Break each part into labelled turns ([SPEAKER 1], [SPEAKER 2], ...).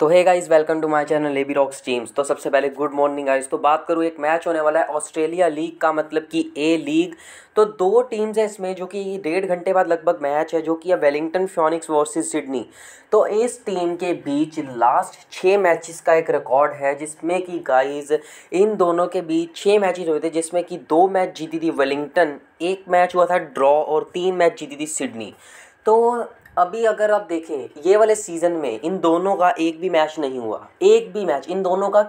[SPEAKER 1] तो है guys welcome to my channel AB rocks teams तो सबसे पहले गुड मॉर्निंग गाइज तो बात करूँ एक मैच होने वाला है ऑस्ट्रेलिया लीग का मतलब कि ए लीग तो दो टीम्स हैं इसमें जो कि डेढ़ घंटे बाद लगभग मैच है जो कि है वेलिंगटन फ्योनिक्स वर्सेस सिडनी तो इस टीम के बीच लास्ट छः मैचेस का एक रिकॉर्ड है जिसमें कि गाइज इन दोनों के बीच छः मैच हुए थे जिसमें कि दो मैच जीती थी वेलिंगटन एक मैच हुआ था ड्रॉ और तीन मैच जीती थी सिडनी तो अभी अगर आप देखें ये वाले सीज़न में इन दोनों का एक भी मैच नहीं हुआ एक भी मैच इन दोनों का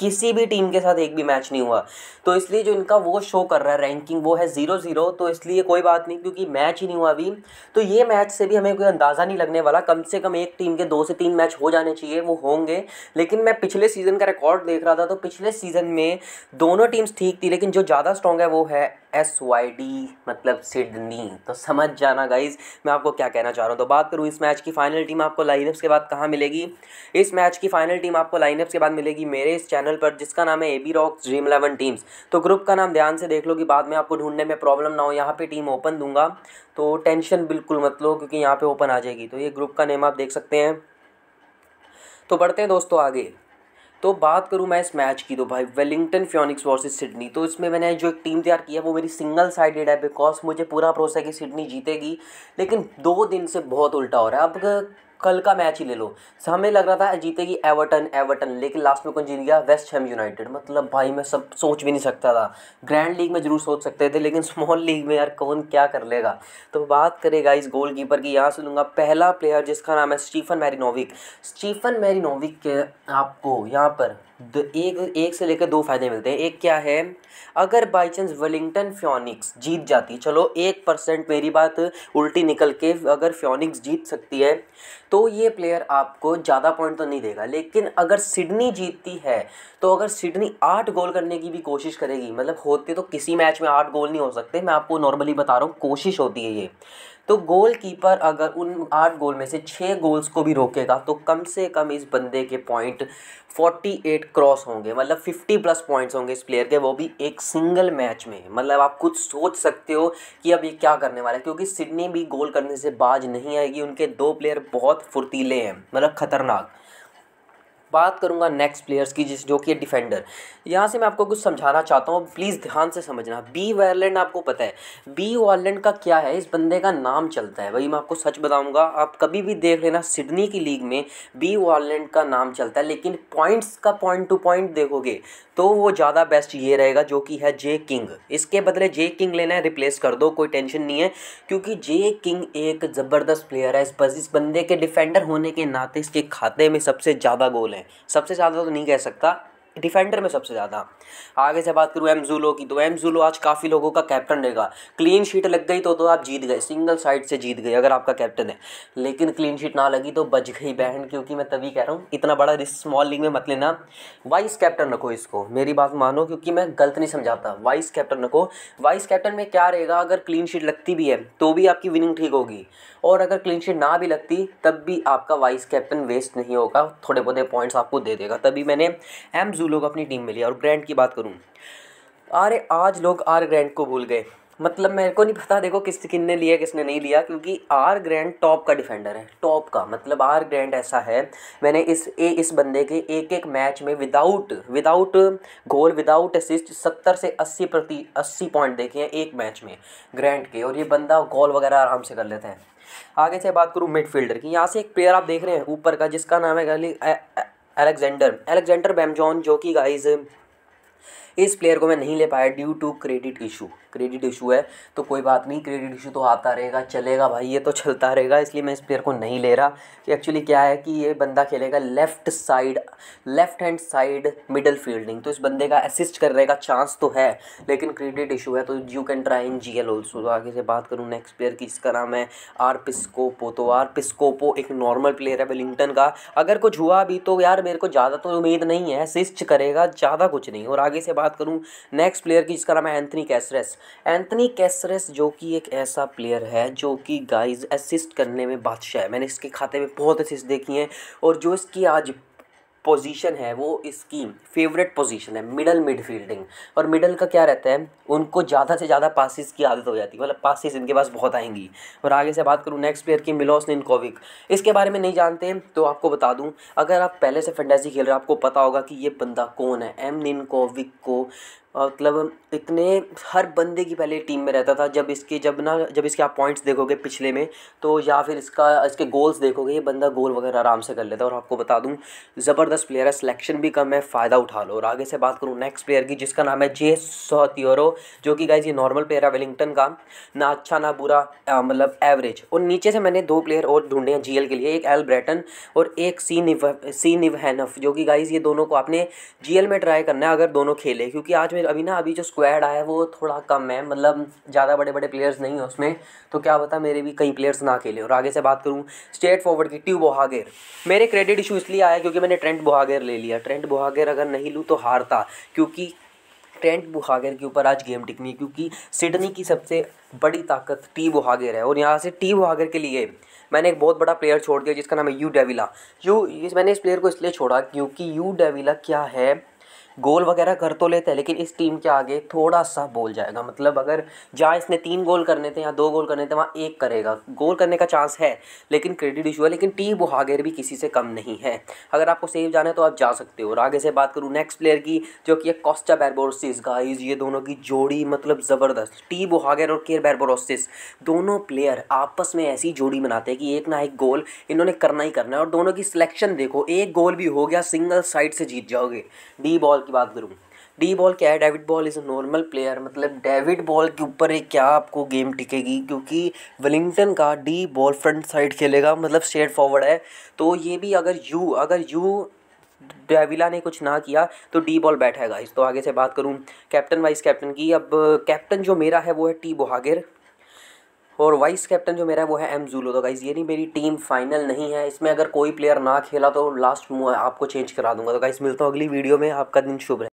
[SPEAKER 1] किसी भी टीम के साथ एक भी मैच नहीं हुआ तो इसलिए जो इनका वो शो कर रहा है रैंकिंग वो है ज़ीरो ज़ीरो तो इसलिए कोई बात नहीं क्योंकि मैच ही नहीं हुआ अभी तो ये मैच से भी हमें कोई अंदाज़ा नहीं लगने वाला कम से कम एक टीम के दो से तीन मैच हो जाने चाहिए वो होंगे लेकिन मैं पिछले सीज़न का रिकॉर्ड देख रहा था तो पिछले सीज़न में दोनों टीम्स ठीक थी लेकिन जो ज़्यादा स्ट्रॉन्ग है वो है एस वाई डी मतलब सिडनी तो समझ जाना गाइज मैं आपको क्या कहना चाह रहा हूँ तो बात करूँ इस मैच की फाइनल टीम आपको लाइनअप्स के बाद कहाँ मिलेगी इस मैच की फाइनल टीम आपको लाइनअप्स के बाद मिलेगी मेरे इस चैनल पर जिसका नाम है A B rocks dream eleven teams तो ग्रुप का नाम ध्यान से देख लो कि बाद में आपको ढूंढने में प्रॉब्लम ना हो यहाँ पर टीम ओपन दूंगा तो टेंशन बिल्कुल मत लो क्योंकि यहाँ पर ओपन आ जाएगी तो ये ग्रुप का नेम आप देख सकते हैं तो बढ़ते हैं दोस्तों आगे तो बात करूँ मैं इस मैच की तो भाई वेलिंगटन फ्योनिक्स वर्सेस सिडनी तो इसमें मैंने जो एक टीम तैयार की है वो मेरी सिंगल साइडेड है बिकॉज मुझे पूरा भरोसा है कि सिडनी जीतेगी लेकिन दो दिन से बहुत उल्टा हो रहा है अब कल का मैच ही ले लो हमें लग रहा था जीतेगी एवर्टन एवर्टन लेकिन लास्ट में कौन जीत गया वेस्ट हैम यूनाइटेड मतलब भाई मैं सब सोच भी नहीं सकता था ग्रैंड लीग में जरूर सोच सकते थे लेकिन स्मॉल लीग में यार कौन क्या कर लेगा तो बात करेगा इस गोल कीपर की यहाँ से लूँगा पहला प्लेयर जिसका नाम है स्टीफन मैरिनोविक स्टीफन मैरिनोविक के आपको यहाँ पर एक एक से लेकर दो फायदे मिलते हैं एक क्या है अगर बाई चांस वेलिंगटन फ्योनिक्स जीत जाती चलो एक परसेंट मेरी बात उल्टी निकल के अगर फ्योनिक्स जीत सकती है तो ये प्लेयर आपको ज़्यादा पॉइंट तो नहीं देगा लेकिन अगर सिडनी जीतती है तो अगर सिडनी आठ गोल करने की भी कोशिश करेगी मतलब होते तो किसी मैच में आठ गोल नहीं हो सकते मैं आपको नॉर्मली बता रहा हूँ कोशिश होती है ये तो गोलकीपर अगर उन आठ गोल में से छः गोल्स को भी रोकेगा तो कम से कम इस बंदे के पॉइंट फोर्टी एट क्रॉस होंगे मतलब फिफ्टी प्लस पॉइंट्स होंगे इस प्लेयर के वो भी एक सिंगल मैच में मतलब आप कुछ सोच सकते हो कि अब ये क्या करने वाला है क्योंकि सिडनी भी गोल करने से बाज नहीं आएगी उनके दो प्लेयर बहुत फुर्तीले हैं मतलब ख़तरनाक बात करूंगा नेक्स्ट प्लेयर्स की जिस जो कि डिफेंडर यहाँ से मैं आपको कुछ समझाना चाहता हूँ प्लीज़ ध्यान से समझना बी वायरलैंड आपको पता है बी वायरलैंड का क्या है इस बंदे का नाम चलता है वही मैं आपको सच बताऊँगा आप कभी भी देख लेना सिडनी की लीग में बी वायरलैंड का नाम चलता है लेकिन पॉइंट्स का पॉइंट टू पॉइंट देखोगे तो वो ज़्यादा बेस्ट ये रहेगा जो कि है जे किंग इसके बदले जे किंग लेना है रिप्लेस कर दो कोई टेंशन नहीं है क्योंकि जे किंग एक ज़बरदस्त प्लेयर है इस बस इस बंदे के डिफेंडर होने के नाते इसके खाते में सबसे ज़्यादा गोल हैं हैं सबसे ज़्यादा तो नहीं कह सकता डिफेंडर में सबसे ज़्यादा आगे से बात करूँ एम जूलो की तो एम जूलो आज काफ़ी लोगों का कैप्टन रहेगा क्लीन शीट लग गई तो तो आप जीत गए सिंगल साइड से जीत गए अगर आपका कैप्टन है लेकिन क्लीन शीट ना लगी तो बच गई बैंड क्योंकि मैं तभी कह रहा हूँ इतना बड़ा रिस्क स्मॉल लीग में मत लेना वाइस कैप्टन रखो इसको मेरी बात मानो क्योंकि मैं गलत नहीं समझाता वाइस कैप्टन रखो वाइस कैप्टन में क्या रहेगा अगर क्लीन शीट लगती भी है तो भी आपकी विनिंग ठीक होगी और अगर क्लीन शीट ना भी लगती तब भी आपका वाइस कैप्टन वेस्ट नहीं होगा थोड़े बहुत पॉइंट्स आपको दे देगा तभी मैंने एम जिसू लोग अपनी टीम में लिया और ग्रैंड की बात करूँ अरे आज लोग आर ग्रैंड को भूल गए मतलब मेरे को नहीं पता देखो किस किन ने लिया किसने नहीं लिया क्योंकि आर ग्रैंड टॉप का डिफेंडर है टॉप का मतलब आर ग्रैंड ऐसा है मैंने इस ए इस बंदे के एक एक मैच में without without goal without assist सत्तर से अस्सी प्रति अस्सी पॉइंट देखे हैं एक मैच में ग्रैंड के और ये बंदा गोल वगैरह आराम से कर लेते हैं आगे से बात करूँ मिडफील्डर की यहाँ से एक प्लेयर आप देख रहे हैं ऊपर का जिसका नाम है गली अलेक्जेंडर अलेक्जेंडर बैमजॉन जो कि गाइज इस प्लेयर को मैं नहीं ले पाया due to credit issue credit issue है तो कोई बात नहीं क्रेडिट इशू तो आता रहेगा चलेगा भाई ये तो चलता रहेगा इसलिए मैं इस प्लेयर को नहीं ले रहा कि एक्चुअली क्या है कि ये बंदा खेलेगा left side left hand side middle fielding तो इस बंदे का असिस्ट करने का चांस तो है लेकिन क्रेडिट इशू है तो you can try in G L also आगे से बात करूँ नेक्स्ट प्लेयर की इसका नाम है आर पिस्कोपो तो आर पिस्कोपो एक नॉर्मल प्लेयर है वेलिंगटन का अगर कुछ हुआ भी तो यार मेरे को ज़्यादा तो उम्मीद नहीं है असिस्ट करेगा ज़्यादा कुछ नहीं और आगे से बात करूँ नेक्स्ट प्लेयर की जिसका नाम है एंथनी कैसरेस एंथनी कैसरेस जो कि एक ऐसा प्लेयर है जो कि गाइज असिस्ट करने में बादशाह है मैंने इसके खाते में बहुत असिस्ट देखी हैं और जो इसकी आज पोजीशन है वो इसकी फेवरेट पोजीशन है मिडल मिडफील्डिंग और मिडल का क्या रहता है उनको ज़्यादा से ज़्यादा पासिस की आदत हो जाती है मतलब पासिस इनके पास बहुत आएंगी और आगे से बात करूँ नेक्स्ट प्लेयर की मिलोस निनकोविक इसके बारे में नहीं जानते तो आपको बता दूँ अगर आप पहले से फैंटेसी खेल रहे हो आपको पता होगा कि ये बंदा कौन है एम निनकोविक को मतलब इतने हर बंदे की पहले टीम में रहता था जब इसके जब ना जब इसके आप पॉइंट्स देखोगे पिछले में तो या फिर इसका इसके गोल्स देखोगे ये बंदा गोल वगैरह आराम से कर लेता है और आपको बता दूं ज़बरदस्त प्लेयर है सिलेक्शन भी कम है फ़ायदा उठा लो और आगे से बात करूँ नेक्स्ट प्लेयर की जिसका नाम है जे सोतियोरो जो कि गाइज ये नॉर्मल प्लेयर है वेलिंगटन का ना अच्छा ना बुरा मतलब एवरेज और नीचे से मैंने दो प्लेयर और ढूंढे हैं जी के लिए एक एल ब्रेटन और एक सी निव सी निव हैनफ जो कि गाइज ये दोनों को आपने जी में ट्राई करना है अगर दोनों खेले क्योंकि आज मेरे अभी ना अभी जो स्क्वाड आया है वो थोड़ा कम है मतलब ज़्यादा बड़े बड़े प्लेयर्स नहीं है उसमें तो क्या पता मेरे भी कई प्लेयर्स ना खेले और आगे से बात करूँ स्टेट फॉरवर्ड की ट्यू बोहागेर मेरे क्रेडिट इशू इसलिए आया क्योंकि मैंने ट्रेंट बोहागेर ले लिया ट्रेंट बोहागेर अगर नहीं लूँ तो हारता क्योंकि ट्रेंट बुहागेर के ऊपर आज गेम टिकनी क्योंकि सिडनी की सबसे बड़ी ताकत टी बुहागेर है और यहाँ से टी बुहागेर के लिए मैंने एक बहुत बड़ा प्लेयर छोड़ दिया जिसका नाम है यू डेविला यू इस मैंने इस प्लेयर को इसलिए छोड़ा क्योंकि यू डेविला क्या है गोल वगैरह कर तो लेते हैं लेकिन इस टीम के आगे थोड़ा सा बोल जाएगा मतलब अगर जहाँ इसने तीन गोल करने थे या दो गोल करने थे वहाँ एक करेगा गोल करने का चांस है लेकिन क्रेडिट इशू है लेकिन टी बुहागेर भी किसी से कम नहीं है अगर आपको सेव जाना है तो आप जा सकते हो और आगे से बात करूँ नेक्स्ट प्लेयर की जो कि कॉस्टा बैरबोरोसिस गाइज ये दोनों की जोड़ी मतलब ज़बरदस्त टी बुहागेर और केर बैरबोरोसिस दोनों प्लेयर आपस में ऐसी जोड़ी बनाते हैं कि एक ना एक गोल इन्होंने करना ही करना है और दोनों की सिलेक्शन देखो एक गोल भी हो गया सिंगल साइड से जीत जाओगे डी बॉल बॉल की बात करूँ डी बॉल क्या है David Ball is a normal player मतलब डेविड बॉल के ऊपर एक क्या आपको गेम टिकेगी क्योंकि वेलिंगटन का डी बॉल फ्रंट साइड खेलेगा मतलब स्ट्रेट फॉरवर्ड है तो ये भी अगर यू अगर यू डेविला ने कुछ ना किया तो डी बॉल बैठेगा इस तो आगे से बात करूँ कैप्टन वाइस कैप्टन की अब कैप्टन जो मेरा है वो है टी बोहागिर और वाइस कैप्टन जो मेरा है वो है एम जूलो तो गाइज़ ये नहीं मेरी टीम फाइनल नहीं है इसमें अगर कोई प्लेयर ना खेला तो लास्ट आपको चेंज करा दूंगा तो गाइज़ मिलता हूँ अगली वीडियो में आपका दिन शुभ रहे